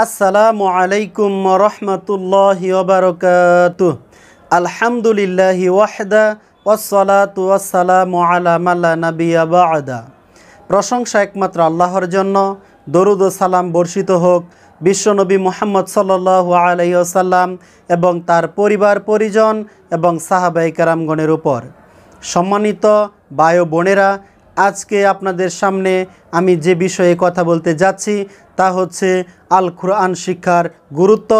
আসসালামু আলাইকুম রহমতুল্লাহ ওবরকাত আলহামদুলিল্লাহ ওয়াহদা ওসলাত ওয়াসালাম আলামাল্লা নবী আবাদা প্রশংসা একমাত্র আল্লাহর জন্য দরুদ ও সালাম বর্ষিত হোক বিশ্বনবী মোহাম্মদ আলাইহি আলাইসাল্লাম এবং তার পরিবার পরিজন এবং সাহাবাই কারামগণের উপর সম্মানিত বায়ু বোনেরা আজকে আপনাদের সামনে আমি যে বিষয়ে কথা বলতে যাচ্ছি তা হচ্ছে আল কুরআন শিক্ষার গুরুত্ব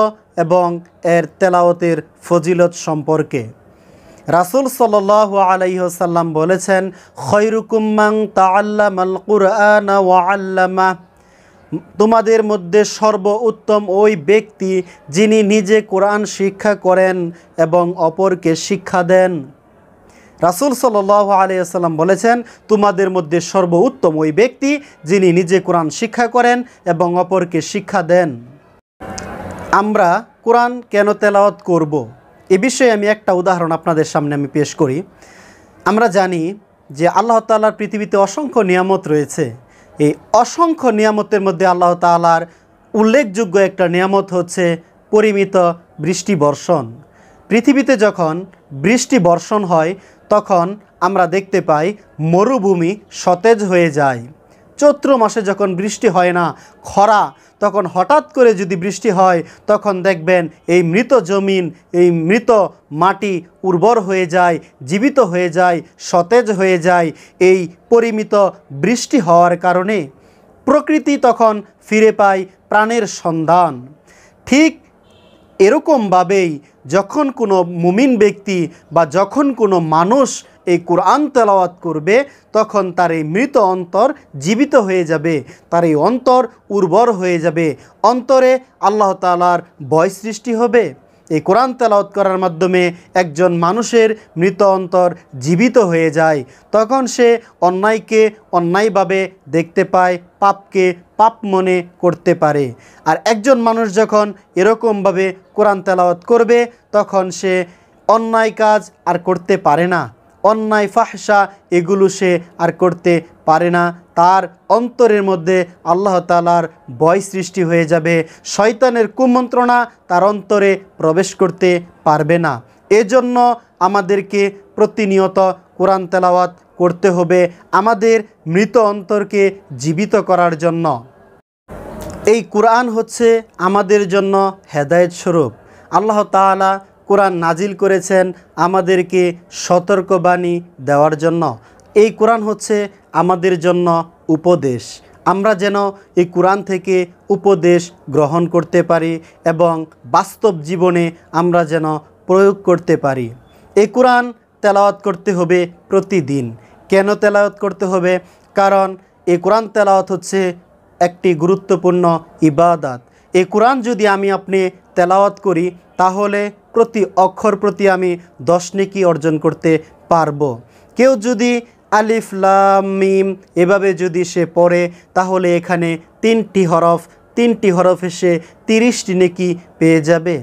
এবং এর তেলাওতের ফজিলত সম্পর্কে রাসুল সাল আলাইহসাল্লাম বলেছেন খৈরুকুম্মাং তা আল্লামাল কুরআন ওয়া আল্লামা তোমাদের মধ্যে সর্বোত্তম ওই ব্যক্তি যিনি নিজে কোরআন শিক্ষা করেন এবং অপরকে শিক্ষা দেন রাসুল সাল্লাহ আলিয়াল্লাম বলেছেন তোমাদের মধ্যে সর্বোত্তম ওই ব্যক্তি যিনি নিজে কোরআন শিক্ষা করেন এবং অপরকে শিক্ষা দেন আমরা কোরআন কেন তেলাওয়াত করব। এ বিষয়ে আমি একটা উদাহরণ আপনাদের সামনে আমি পেশ করি আমরা জানি যে আল্লাহ তাল্লাহার পৃথিবীতে অসংখ্য নিয়ামত রয়েছে এই অসংখ্য নিয়ামতের মধ্যে আল্লাহ তাল্লাহার উল্লেখযোগ্য একটা নিয়ামত হচ্ছে পরিমিত বৃষ্টি বর্ষণ পৃথিবীতে যখন বৃষ্টি বর্ষণ হয় তখন আমরা দেখতে পাই মরুভূমি সতেজ হয়ে যায় চৈত্র মাসে যখন বৃষ্টি হয় না খরা তখন হঠাৎ করে যদি বৃষ্টি হয় তখন দেখবেন এই মৃত জমিন এই মৃত মাটি উর্বর হয়ে যায় জীবিত হয়ে যায় সতেজ হয়ে যায় এই পরিমিত বৃষ্টি হওয়ার কারণে প্রকৃতি তখন ফিরে পায় প্রাণের সন্ধান ঠিক এরকমভাবেই যখন কোনো মুমিন ব্যক্তি বা যখন কোনো মানুষ এই কোরআন তেলাওয়াত করবে তখন তার এই মৃত অন্তর জীবিত হয়ে যাবে তার এই অন্তর উর্বর হয়ে যাবে অন্তরে আল্লাহ আল্লাহতালার ভয় সৃষ্টি হবে এই কোরআন তেলাওত করার মাধ্যমে একজন মানুষের মৃত অন্তর জীবিত হয়ে যায় তখন সে অন্যায়কে অন্যায়ভাবে দেখতে পায় পাপকে পাপ মনে করতে পারে আর একজন মানুষ যখন এরকমভাবে কোরআন তেলাওয়াত করবে তখন সে অন্যায় কাজ আর করতে পারে না অন্যায় ফাহসা এগুলো সে আর করতে পারে না তার অন্তরের মধ্যে আল্লাহ তালার ভয় সৃষ্টি হয়ে যাবে শয়তানের কুমন্ত্রণা তার অন্তরে প্রবেশ করতে পারবে না এজন্য আমাদেরকে প্রতিনিয়ত কোরআন তেলাওয়াত করতে হবে আমাদের মৃত অন্তরকে জীবিত করার জন্য এই কোরআন হচ্ছে আমাদের জন্য হেদায়ত স্বরূপ আল্লাহ তালা কোরআন নাজিল করেছেন আমাদেরকে সতর্কবাণী দেওয়ার জন্য এই কোরআন হচ্ছে আমাদের জন্য উপদেশ আমরা যেন এই কোরআন থেকে উপদেশ গ্রহণ করতে পারি এবং বাস্তব জীবনে আমরা যেন প্রয়োগ করতে পারি এই কোরআন তেলাওয়াত করতে হবে প্রতিদিন কেন তেলাওয়াত করতে হবে কারণ এ কোরআন তেলাওয়াত হচ্ছে একটি গুরুত্বপূর্ণ ইবাদাত এ কোরআন যদি আমি আপনি তেলাওয়াত করি তাহলে প্রতি অক্ষর প্রতি আমি দশ নেকি অর্জন করতে পারবো কেউ যদি আলিফ লাম মিম এভাবে যদি সে পড়ে তাহলে এখানে তিনটি হরফ তিনটি হরফে সে তিরিশটি নেকি পেয়ে যাবে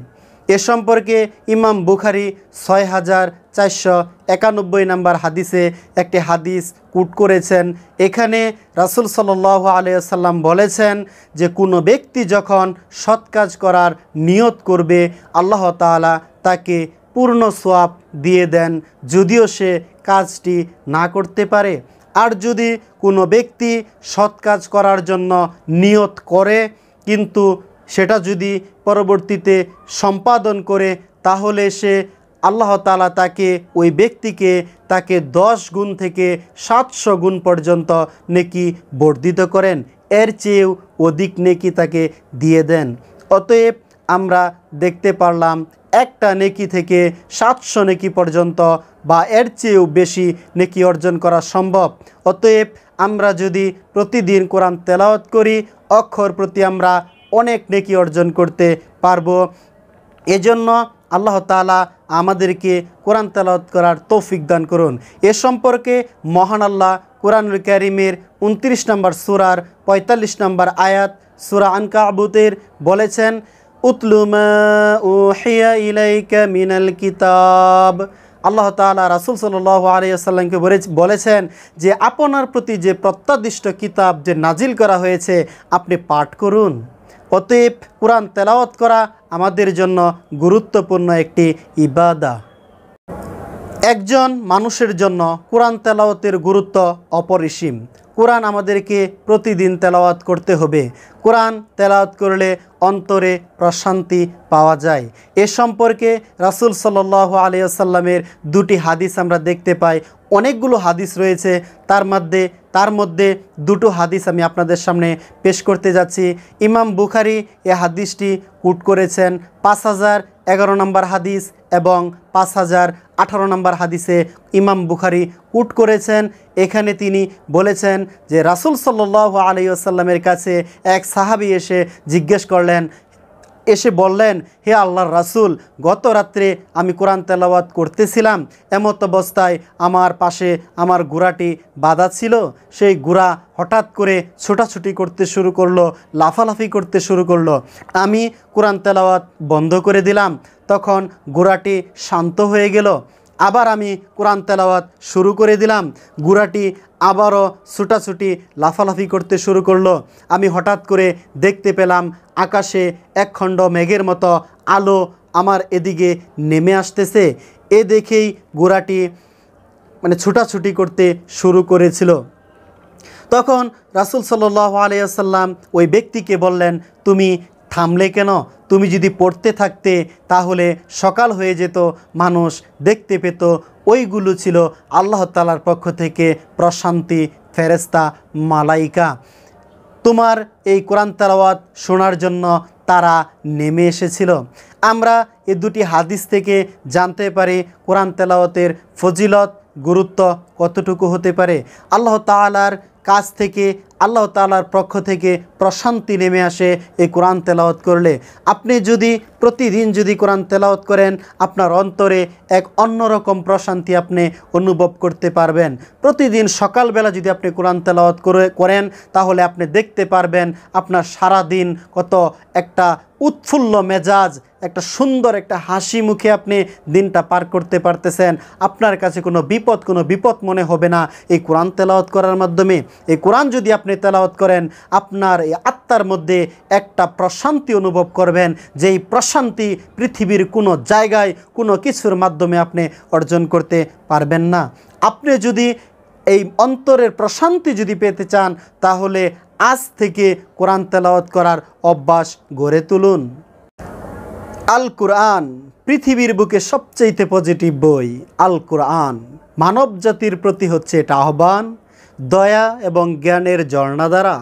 এ সম্পর্কে ইমাম বুখারি ছয় হাজার চারশো একানব্বই নম্বর হাদিসে একটি হাদিস কুট করেছেন এখানে রাসুল সাল্লাহ আলিয়াল্লাম বলেছেন যে কোনো ব্যক্তি যখন সৎ কাজ করার নিয়ত করবে আল্লাহ তালা তাকে পূর্ণ সোয়াব দিয়ে দেন যদিও সে কাজটি না করতে পারে আর যদি কোনো ব্যক্তি সৎ কাজ করার জন্য নিয়ত করে কিন্তু সেটা যদি পরবর্তীতে সম্পাদন করে তাহলে সে আল্লাহ তালা তাকে ওই ব্যক্তিকে তাকে দশ গুণ থেকে সাতশো গুণ পর্যন্ত নেকি বর্ধিত করেন এর চেয়েও অধিক নেকি তাকে দিয়ে দেন অতএব আমরা দেখতে পারলাম একটা নেকি থেকে সাতশো নেকি পর্যন্ত বা এর চেয়েও বেশি নেকি অর্জন করা সম্ভব অতএব আমরা যদি প্রতিদিন কোরআন তেলাওয়াত করি অক্ষর প্রতি আমরা অনেক নেকি অর্জন করতে পারবো এজন্য আল্লাহ তালা আমাদেরকে কোরআন তালাত করার তৌফিক দান করুন এ সম্পর্কে মহান আল্লাহ কোরআনুল ক্যারিমের উনত্রিশ নম্বর সুরার ৪৫ নম্বর আয়াত সুরা আনকা আবুতের বলেছেন ইলাইকা মিনাল কিতাব আল্লাহ তালা রাসুল সাল আলিয়াকে বলেছেন যে আপনার প্রতি যে প্রত্যাদিষ্ট কিতাব যে নাজিল করা হয়েছে আপনি পাঠ করুন অতীব কোরআন তেলাওয়াত করা আমাদের জন্য গুরুত্বপূর্ণ একটি ইবাদা একজন মানুষের জন্য কোরআন তেলাওয়াতের গুরুত্ব অপরিসীম কোরআন আমাদেরকে প্রতিদিন তেলাওয়াত করতে হবে কোরআন তেলাওয়াত করলে অন্তরে প্রশান্তি পাওয়া যায় এ সম্পর্কে রাসুল সাল্লাহ আলিয়াসাল্লামের দুটি হাদিস আমরা দেখতে পাই অনেকগুলো হাদিস রয়েছে তার মধ্যে তার মধ্যে দুটো হাদিস আমি আপনাদের সামনে পেশ করতে যাচ্ছি ইমাম বুখারি এ হাদিসটি কুট করেছেন পাঁচ হাজার এগারো নম্বর হাদিস এবং পাঁচ হাজার আঠারো নম্বর হাদিসে ইমাম বুখারি কুট করেছেন এখানে তিনি বলেছেন যে রাসুল সাল্লাহ আলিউসাল্লামের কাছে এক সাহাবি এসে জিজ্ঞেস করলেন এসে বললেন হে আল্লাহর রাসুল গত রাত্রে আমি কোরআন তেলাওয়াত করতেছিলাম এমত অবস্থায় আমার পাশে আমার গুড়াটি বাধা ছিল সেই গুড়া হঠাৎ করে ছোটাছুটি করতে শুরু করলো লাফালাফি করতে শুরু করলো আমি কোরআন তেলাওয়াত বন্ধ করে দিলাম তখন গুড়াটি শান্ত হয়ে গেল আবার আমি কোরআন তেলাওয়াত শুরু করে দিলাম গুড়াটি আবারও ছুটাছুটি লাফালাফি করতে শুরু করলো আমি হঠাৎ করে দেখতে পেলাম আকাশে একখণ্ড মেঘের মতো আলো আমার এদিকে নেমে আসতেছে এ দেখেই গোড়াটি মানে ছুটাছুটি করতে শুরু করেছিল তখন রাসুল সাল্লাহ আলিয়াল্লাম ওই ব্যক্তিকে বললেন তুমি থামলে কেন তুমি যদি পড়তে থাকতে তাহলে সকাল হয়ে যেত মানুষ দেখতে পেত ওইগুলো ছিল আল্লাহ আল্লাহতালার পক্ষ থেকে প্রশান্তি ফেরেস্তা মালাইকা তোমার এই কোরআন তালাওয়াত শোনার জন্য তারা নেমে এসেছিল আমরা এ দুটি হাদিস থেকে জানতে পারি কোরআন তেলাওয়াতের ফজিলত গুরুত্ব কতটুকু হতে পারে আল্লাহ তালার কাছ থেকে আল্লাহ তালার পক্ষ থেকে প্রশান্তি নেমে আসে এই কোরআন তেলাওয়াত করলে আপনি যদি প্রতিদিন যদি কোরআন তেলাওয়াত করেন আপনার অন্তরে এক অন্যরকম প্রশান্তি আপনি অনুভব করতে পারবেন প্রতিদিন সকালবেলা যদি আপনি কোরআন তেলাওয়াত করে করেন তাহলে আপনি দেখতে পারবেন আপনার সারা দিন কত একটা উৎফুল্ল মেজাজ একটা সুন্দর একটা হাসি মুখে আপনি দিনটা পার করতে পারতেছেন আপনার কাছে কোনো বিপদ কোনো বিপদ মনে হবে না এই কোরআন তেলাওয়াত করার মাধ্যমে এই কোরআন যদি আপনি তেলাওয়াত করেন আপনার এই আত্মার মধ্যে একটা প্রশান্তি অনুভব করবেন যেই প্রশান্তি পৃথিবীর কোনো জায়গায় কোনো কিছুর মাধ্যমে আপনি অর্জন করতে পারবেন না আপনি যদি এই অন্তরের প্রশান্তি যদি পেতে চান তাহলে আজ থেকে কোরআন তেলাওয়াত করার অভ্যাস গড়ে তুলুন আল কোরআন পৃথিবীর বুকে সবচেয়েতে পজিটিভ বই আল কোরআন মানব জাতির প্রতি হচ্ছে এটা আহ্বান দয়া এবং জ্ঞানের ঝর্ণা দ্বারা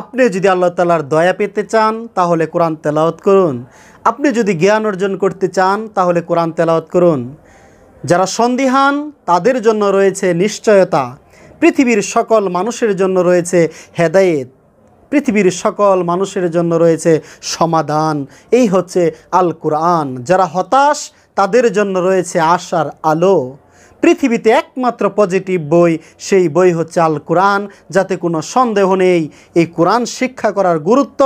আপনি যদি আল্লাহ তালার দয়া পেতে চান তাহলে কোরআন তেলাওয়াত করুন আপনি যদি জ্ঞান অর্জন করতে চান তাহলে কোরআন তেলাওয়াত করুন যারা সন্দিহান তাদের জন্য রয়েছে নিশ্চয়তা পৃথিবীর সকল মানুষের জন্য রয়েছে হেদায়েত পৃথিবীর সকল মানুষের জন্য রয়েছে সমাধান এই হচ্ছে আল কোরআন যারা হতাশ তাদের জন্য রয়েছে আশার আলো পৃথিবীতে একমাত্র পজিটিভ বই সেই বই হচ্ছে আল কোরআন যাতে কোনো সন্দেহ নেই এই কোরআন শিক্ষা করার গুরুত্ব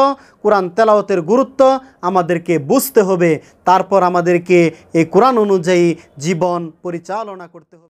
কোরআন তেলাওতের গুরুত্ব আমাদেরকে বুঝতে হবে তারপর আমাদেরকে এই কোরআন অনুযায়ী জীবন পরিচালনা করতে হবে